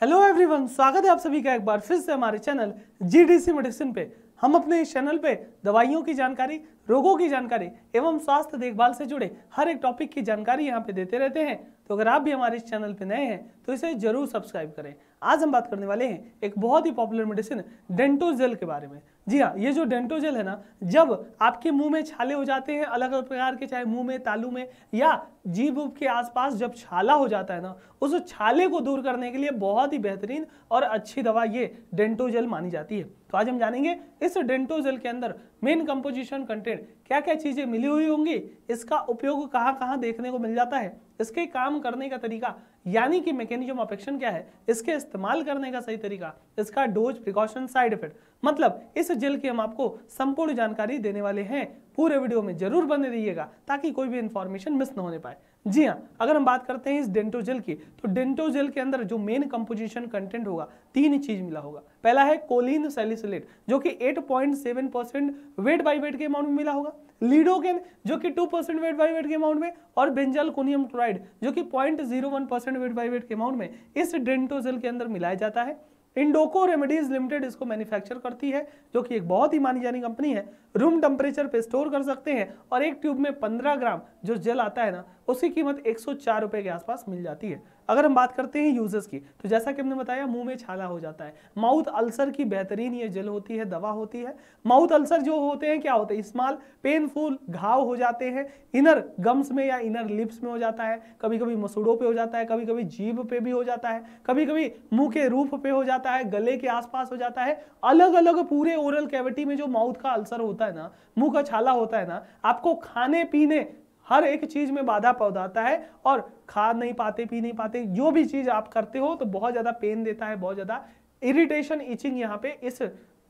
hello everyone स्वागत है आप सभी का एक बार फिर से हमारे channel G D C medicine पे हम अपने इस चैनल पे दवाइयों की जानकारी रोगों की जानकारी एवं स्वास्थ्य देखभाल से जुड़े हर एक टॉपिक की जानकारी यहाँ पे देते रहते हैं तो अगर आप भी हमारे इस चैनल पे नए हैं तो इसे जरूर सब्सक्राइब करें आज हम बात करने वाले हैं एक बहुत ही पॉपुलर मेडिसिन डेंटोजेल के बारे में जी हाँ ये जो डेंटोजेल है ना जब आपके मुंह में छाले हो जाते हैं अलग अलग प्रकार के चाहे मुंह में तालू में या जीभ के आसपास जब छाला हो जाता है ना उस छाले को दूर करने के लिए बहुत ही बेहतरीन और अच्छी दवा ये डेंटोजेल मानी जाती है तो आज हम जानेंगे इस डेंटोजेल के अंदर मेन कंपोजिशन कंटेंट क्या क्या चीज़ें मिली हुई होंगी इसका उपयोग कहाँ कहाँ देखने को मिल जाता है इसके काम करने का तरीका यानी कि मैकेनिज्म ऑफ एक्शन क्या है इसके इस्तेमाल करने का सही तरीका इसका डोज प्रिकॉशन साइड इफेक्ट मतलब इस जेल की हम आपको संपूर्ण जानकारी देने वाले हैं पूरे वीडियो में जरूर बने रहिएगा ताकि कोई भी इन्फॉर्मेशन मिस ना होने पाए जी हाँ अगर हम बात करते हैं इस डेंटोजेल की तो डेंटोजेल के अंदर जो मेन कंपोजिशन कंटेंट होगा तीन चीज मिला होगा पहला है कोलिन सेलिसलेट जो कि 8.7 परसेंट वेट बाई वेट के अमाउंट में मिला होगा लीडोकेन जो कि 2 परसेंट वेट बाई वेट के अमाउंट में और बेंजल कोनियम क्लोराइड जो कि 0.01 परसेंट वेट बाई वेट के अमाउंट में इस डेंटोजेल के अंदर मिलाया जाता है इंडोको रेमेडीज लिमिटेड इसको मैन्युफैक्चर करती है जो कि एक बहुत ही मानी जानी कंपनी है रूम टेम्परेचर पे स्टोर कर सकते हैं और एक ट्यूब में 15 ग्राम जो जेल आता है ना उसकी कीमत एक सौ के आसपास मिल जाती है अगर हम बात करते हैं यूजेस की तो जैसा कि हमने बताया मुंह में छाला हो जाता है माउथ अल्सर की बेहतरीन ये जल होती है दवा होती है माउथ अल्सर जो होते हैं क्या होते हैं स्मॉल पेनफुल घाव हो जाते हैं इनर गम्स में या इनर लिप्स में हो जाता है कभी कभी मसूड़ों पे हो जाता है कभी कभी जीभ पे भी हो जाता है कभी कभी मुंह के रूफ पे हो जाता है गले के आसपास हो जाता है अलग अलग पूरे ओरल कैविटी में जो माउथ का अल्सर होता है ना मुंह का छाला होता है ना आपको खाने पीने हर एक चीज में बाधा पौधाता है और खा नहीं पाते पी नहीं पाते जो भी चीज आप करते हो तो बहुत ज्यादा पेन देता है बहुत ज्यादा इरिटेशन इचिंग यहाँ पे इस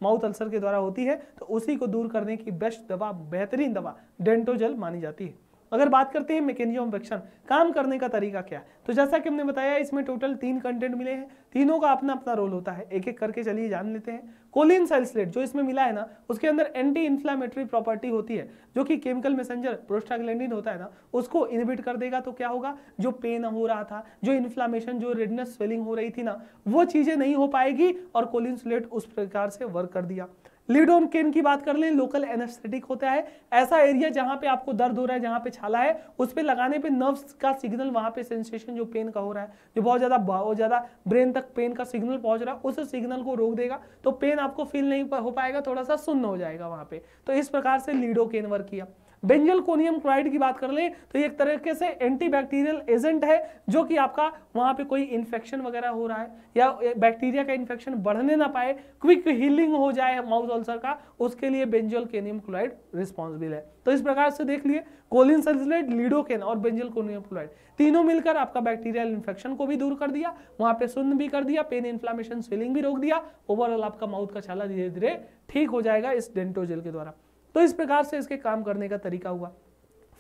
माउथ अल्सर के द्वारा होती है तो उसी को दूर करने की बेस्ट दवा बेहतरीन दवा डेंटोजल मानी जाती है अगर बात करते हैं मैकेनिज्म ऑफ एक्शन काम करने का तरीका क्या है तो जैसा कि हमने बताया इसमें टोटल तीन कंटेंट मिले हैं तीनों का अपना अपना रोल होता है एक एक करके चलिए जान लेते हैं कोलिन सेल्सलेट जो इसमें मिला है ना उसके अंदर एंटी इन्फ्लामेटरी प्रॉपर्टी होती है जो कि केमिकल मैसेंजर प्रोस्टाग्लैंडिन होता है ना उसको इनिबिट कर देगा तो क्या होगा जो पेन हो रहा था जो इन्फ्लामेशन जो रेडनेस स्वेलिंग हो रही थी ना वो चीज़ें नहीं हो पाएगी और कोलिन सेलेट उस प्रकार से वर्क कर दिया लीड केन की बात कर लें लोकल एनेस्थेटिक होता है ऐसा एरिया जहां पे आपको दर्द हो रहा है जहां पे छाला है उस पर लगाने पे नर्व्स का सिग्नल वहां पे सेंसेशन जो पेन का हो रहा है जो बहुत ज़्यादा बहुत ज़्यादा ब्रेन तक पेन का सिग्नल पहुंच रहा है उस सिग्नल को रोक देगा तो पेन आपको फील नहीं हो पाएगा थोड़ा सा सुन्न हो जाएगा वहां पे तो इस प्रकार से लीडो केन वर्क किया बेंजल कोनियम क्लोराइड की बात कर ले तो एक तरीके से एंटीबैक्टीरियल एजेंट है जो कि आपका वहां पे कोई इन्फेक्शन वगैरह हो रहा है या बैक्टीरिया का इन्फेक्शन बढ़ने ना पाए क्विक हीलिंग हो जाए माउथ ऑल्सर का उसके लिए बेंजल केनियम क्लोराइड रिस्पॉन्सिबल है तो इस प्रकार से देख लिए कोलिन सल्सिलेट लीडोकेन और बेंजल कोनियम क्लोराइड तीनों मिलकर आपका बैक्टीरियल इन्फेक्शन को भी दूर कर दिया वहां पे सुन्न भी कर दिया पेन इन्फ्लामेशन स्वेलिंग भी रोक दिया ओवरऑल आपका माउथ का छाला धीरे धीरे ठीक हो जाएगा इस डेंटोजेल के द्वारा तो इस प्रकार से इसके काम करने का तरीका हुआ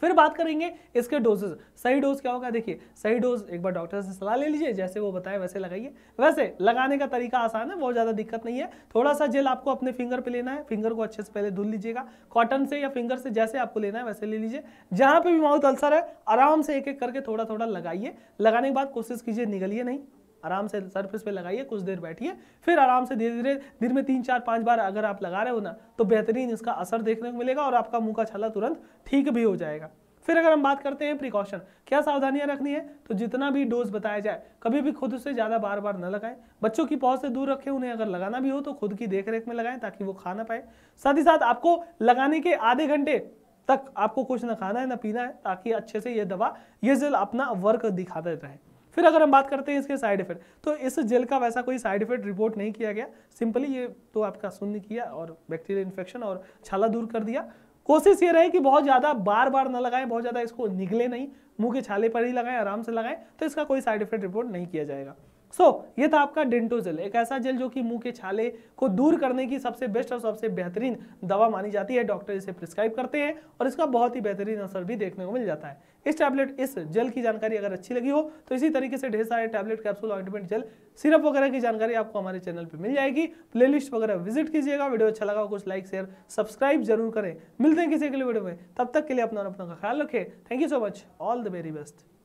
फिर बात करेंगे इसके डोजेज सही डोज क्या होगा देखिए सही डोज एक बार डॉक्टर से सलाह ले लीजिए जैसे वो बताए वैसे लगाइए वैसे लगाने का तरीका आसान है बहुत ज़्यादा दिक्कत नहीं है थोड़ा सा जेल आपको अपने फिंगर पे लेना है फिंगर को अच्छे से पहले धुल लीजिएगा कॉटन से या फिंगर से जैसे आपको लेना है वैसे ले लीजिए जहाँ पर भी माउथ अल्सर है आराम से एक एक करके थोड़ा थोड़ा लगाइए लगाने के बाद कोशिश कीजिए निगलिए नहीं आराम से सरफेस पे लगाइए कुछ देर बैठिए फिर आराम से धीरे धीरे दिन में तीन चार पांच बार अगर आप लगा रहे हो ना तो बेहतरीन इसका असर देखने को मिलेगा और आपका मुंह का छाला तुरंत ठीक भी हो जाएगा फिर अगर हम बात करते हैं प्रिकॉशन क्या सावधानियां रखनी है तो जितना भी डोज बताया जाए कभी भी खुद से ज़्यादा बार बार न लगाएं बच्चों की पहुंच से दूर रखें उन्हें अगर लगाना भी हो तो खुद की देख में लगाएं ताकि वो खा ना पाए साथ ही साथ आपको लगाने के आधे घंटे तक आपको कुछ ना खाना है ना पीना है ताकि अच्छे से ये दवा ये जल अपना वर्क दिखाते रहे फिर अगर हम बात करते हैं इसके साइड इफेक्ट तो इस जेल का वैसा कोई साइड इफेक्ट रिपोर्ट नहीं किया गया सिंपली ये तो आपका शून्य किया और बैक्टीरिया इन्फेक्शन और छाला दूर कर दिया कोशिश ये रहे कि बहुत ज़्यादा बार बार ना लगाएं बहुत ज़्यादा इसको निगले नहीं मुंह के छाले पर ही लगाएं आराम से लगाएं तो इसका कोई साइड इफेक्ट रिपोर्ट नहीं किया जाएगा सो so, ये था आपका डेंटो जेल एक ऐसा जेल जो कि मुंह के छाले को दूर करने की सबसे बेस्ट और सबसे बेहतरीन दवा मानी जाती है डॉक्टर इसे प्रिस्क्राइब करते हैं और इसका बहुत ही बेहतरीन असर भी देखने को मिल जाता है इस टैबलेट इस जेल की जानकारी अगर अच्छी लगी हो तो इसी तरीके से ढेर सारे tablet capsule ointment gel syrup वगैरह की जानकारी आपको हमारे चैनल पर मिल जाएगी प्लेलिस्ट वगैरह विजिट कीजिएगा वीडियो अच्छा लगा कुछ लाइक शेयर सब्सक्राइब जरूर करें मिलते हैं किसी के लिए वीडियो में तब तक के लिए अपना अपना ख्याल रखें thank you so much all the very best